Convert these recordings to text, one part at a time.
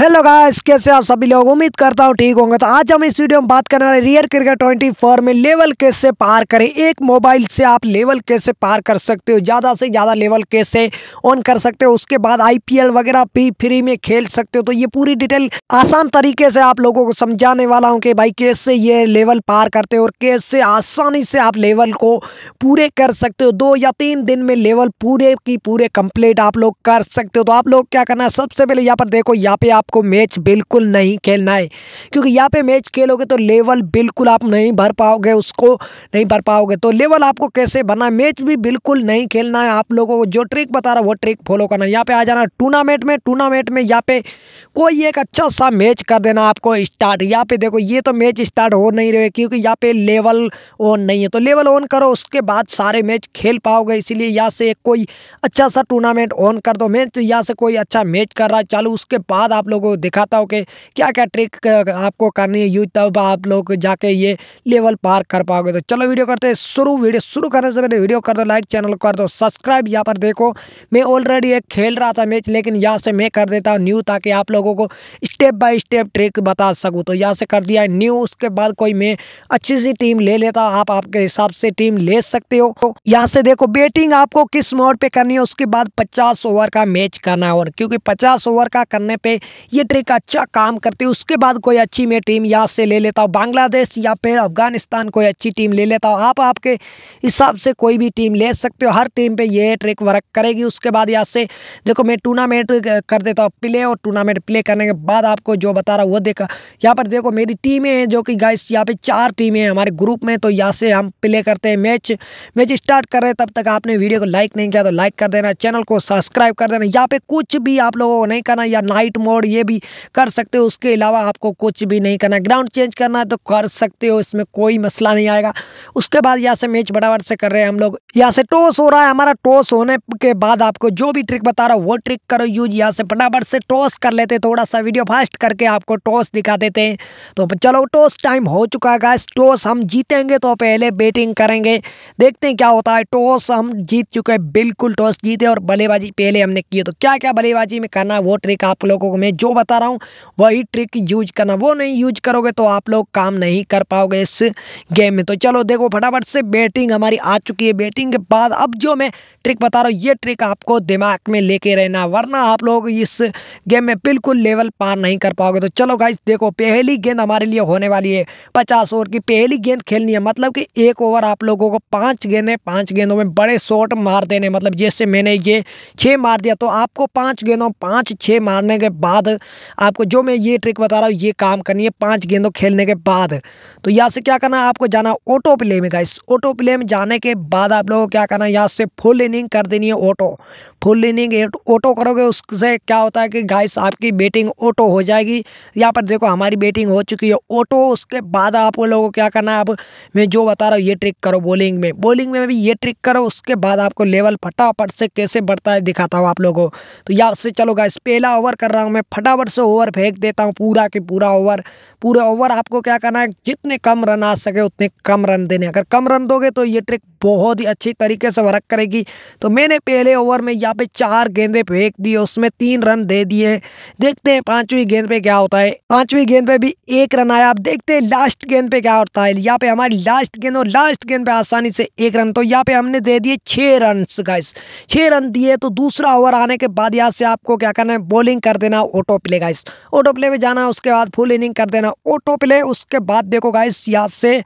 hello guys कैसे आप सभी लोग उम्मीद करता हूँ ठीक होंगे तो आज हम इस वीडियो में बात करने वाले रियर क्रिकेट 24 में लेवल कैसे पार करें एक मोबाइल से आप लेवल कैसे पार कर सकते हो ज़्यादा से ज़्यादा लेवल कैसे ऑन कर सकते हो उसके बाद आईपीएल वगैरह भी फ्री में खेल सकते हो तो ये पूरी डिटेल आसान तरीके से आप लोगों को समझाने वाला हूँ कि भाई कैसे ये लेवल पार करते हो और कैसे आसानी से आप लेवल को पूरे कर सकते हो दो या तीन दिन में लेवल पूरे की पूरे कंप्लीट आप लोग कर सकते हो तो आप लोग क्या करना है सबसे पहले यहाँ पर देखो यहाँ पे आप आपको मैच बिल्कुल नहीं खेलना है क्योंकि यहाँ पे मैच खेलोगे तो लेवल बिल्कुल आप नहीं भर पाओगे उसको नहीं भर पाओगे तो लेवल आपको कैसे भरना है मैच भी बिल्कुल नहीं खेलना है आप लोगों को जो ट्रिक बता रहा वो ट्रिक फॉलो करना है यहाँ पर आ जाना टूर्नामेंट में टूर्नामेंट में यहाँ पे कोई एक अच्छा सा मैच कर देना आपको स्टार्ट यहाँ पे देखो ये तो मैच स्टार्ट हो नहीं रहे क्योंकि यहाँ पे लेवल ऑन नहीं है तो लेवल ऑन करो उसके बाद सारे मैच खेल पाओगे इसीलिए यहाँ से कोई अच्छा सा टूर्नामेंट ऑन कर दो मैच तो यहाँ से कोई अच्छा मैच कर रहा है चालू उसके बाद आप लोग लोगों को दिखाता हूँ कि क्या क्या ट्रिक आपको करनी है यूज तब आप लोग जाके ये लेवल पार कर पाओगे तो चलो वीडियो करते हैं शुरू वीडियो शुरू करने से पहले वीडियो कर दो लाइक चैनल कर दो सब्सक्राइब यहाँ पर देखो मैं ऑलरेडी एक खेल रहा था मैच लेकिन यहाँ से मैं कर देता हूँ न्यू ताकि आप लोगों को स्टेप बाय स्टेप ट्रिक बता सकूँ तो यहाँ से कर दिया है न्यू उसके बाद कोई मैं अच्छी सी टीम ले लेता हूँ आप आपके हिसाब से टीम ले सकते हो तो यहाँ से देखो बैटिंग आपको किस मोड पर करनी है उसके बाद पचास ओवर का मैच करना है और क्योंकि पचास ओवर का करने पे ये ट्रिक अच्छा काम करती है उसके बाद कोई अच्छी मैं टीम यहाँ से ले लेता हूँ बांग्लादेश या फिर अफगानिस्तान कोई अच्छी टीम ले लेता हूँ आप आपके हिसाब से कोई भी टीम ले सकते हो हर टीम पर यह ट्रिक वर्क करेगी उसके बाद यहाँ से देखो मैं टूर्नामेंट कर देता हूँ प्ले और टूर्नामेंट प्ले करने के बाद आपको जो बता रहा हूँ वो देखा यहाँ पर देखो मेरी टीमें हैं जो कि गाइस यहाँ पे चार टीमें हैं हमारे ग्रुप में तो यहाँ से हम प्ले करते हैं मैच मैच स्टार्ट कर रहे हैं तब तक आपने वीडियो को लाइक नहीं किया तो लाइक कर देना चैनल को सब्सक्राइब कर देना यहाँ पे कुछ भी आप लोगों को नहीं करना या नाइट मोड ये ये भी कर सकते हो उसके अलावा आपको कुछ भी नहीं करना ग्राउंड चेंज करना है तो कर सकते हो इसमें कोई मसला नहीं आएगा उसके बाद यहाँ से मैच बराबर से कर रहे हैं हम लोग यहाँ से टॉस हो रहा है हमारा टॉस होने के बाद आपको जो भी ट्रिक बता रहा हूँ वो ट्रिक करो यूज यहाँ से फटाफट से टॉस कर लेते थोड़ा सा वीडियो फास्ट करके आपको टॉस दिखा देते हैं तो चलो टॉस टाइम हो चुका है गाइस टॉस हम जीतेंगे तो पहले बैटिंग करेंगे देखते हैं क्या होता है टॉस हम जीत चुके हैं बिल्कुल टॉस जीते और बल्लेबाजी पहले हमने की तो क्या क्या बल्लेबाजी में करना है वो ट्रिक आप लोगों को मैं जो जो बता रहा हूँ वही ट्रिक यूज करना वो नहीं यूज करोगे तो आप लोग काम नहीं कर पाओगे इस गेम में तो चलो देखो फटाफट से बैटिंग हमारी आ चुकी है बैटिंग के बाद अब जो मैं ट्रिक बता रहा हूँ ये ट्रिक आपको दिमाग में लेके रहना वरना आप लोग इस गेम में बिल्कुल लेवल पार नहीं कर पाओगे तो चलो गाइज देखो पहली गेंद हमारे लिए होने वाली है पचास ओवर की पहली गेंद खेलनी है मतलब कि एक ओवर आप लोगों को पाँच गेंदें पाँच गेंदों में बड़े शॉट मार देने मतलब जैसे मैंने ये छः मार दिया तो आपको पाँच गेंदों पाँच छः मारने के बाद आपको जो मैं ये ट्रिक बता रहा हूँ ये काम करनी है पाँच गेंदों खेलने के बाद तो यहाँ से क्या करना है आपको जाना ऑटो प्ले में गाइस ऑटो प्ले में जाने के बाद आप लोगों को क्या करना है यहाँ से फुल लेनी लीनिंग कर देनी है ऑटो फुल लीनिंग ऑटो करोगे उससे क्या होता है कि गाइस आपकी बेटिंग ऑटो हो जाएगी यहाँ पर देखो हमारी बेटिंग हो चुकी है ऑटो उसके बाद आप लोगों को क्या करना है अब मैं जो बता रहा हूँ ये ट्रिक करो बॉलिंग में बॉलिंग में भी ये ट्रिक करो उसके बाद आपको लेवल फटाफट से कैसे बढ़ता है दिखाता हूँ आप लोगों को तो यहाँ से चलो गाइस पहला ओवर कर रहा हूँ मैं फटाफट से ओवर फेंक देता हूँ पूरा कि पूरा ओवर पूरे ओवर आपको क्या करना है जितने कम रन आ सके उतने कम रन देने अगर कम रन दोगे तो ये ट्रिक बहुत ही अच्छी तरीके से वर्क करेगी तो मैंने पहले ओवर में यहाँ पे चार गेंदे फेंक दी उसमें तीन रन दे दिए देखते हैं पांचवी गेंद पे क्या होता है पांचवी गेंद पे भी एक रन आया आप देखते हैं लास्ट गेंद पे क्या होता है यहाँ पे हमारी लास्ट गेंद और लास्ट गेंद पे आसानी से एक रन तो यहाँ पे हमने दे दिए छः रन गाइस छः रन दिए तो दूसरा ओवर आने के बाद यहाँ से आपको क्या करना है बॉलिंग कर देना auto play guys auto play में जाना उसके बाद फुल इनिंग कर देना ऑटो प्ले उसके बाद देखो गाइस यहाँ से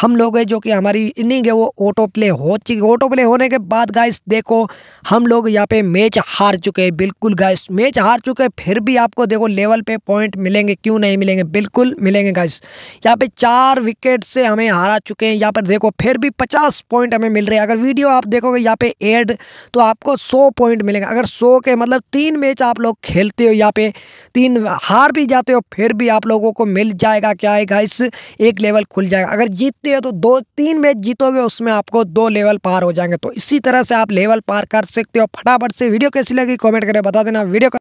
हम लोग जो कि हमारी इनिंग है वो ऑटो प्ले हो चुकी ऑटो प्ले होने के बाद गाइस गाइस देखो हम लोग यहाँ पे मैच हार चुके हैं बिल्कुल गाइस मैच हार चुके हैं फिर भी आपको देखो लेवल पे पॉइंट मिलेंगे क्यों नहीं मिलेंगे बिल्कुल मिलेंगे गाइस यहाँ पे चार विकेट से हमें हारा चुके हैं यहाँ पर देखो फिर भी पचास पॉइंट हमें मिल रहे हैं अगर वीडियो आप देखोगे यहाँ पे एड तो आपको सौ पॉइंट मिलेंगे अगर सौ के मतलब तीन मैच आप लोग खेलते हो यहाँ पे तीन हार भी जाते हो फिर भी आप लोगों को मिल जाएगा क्या है गाइस एक लेवल खुल जाएगा अगर जीतते हो तो दो तीन मैच जीतोगे उसमें आपको दो लेवल पार हो जाएंगे तो इसी तरह से आप आप लेवल पार कर सकते हो फटाफट से वीडियो कैसी लगी कमेंट करें बता देना वीडियो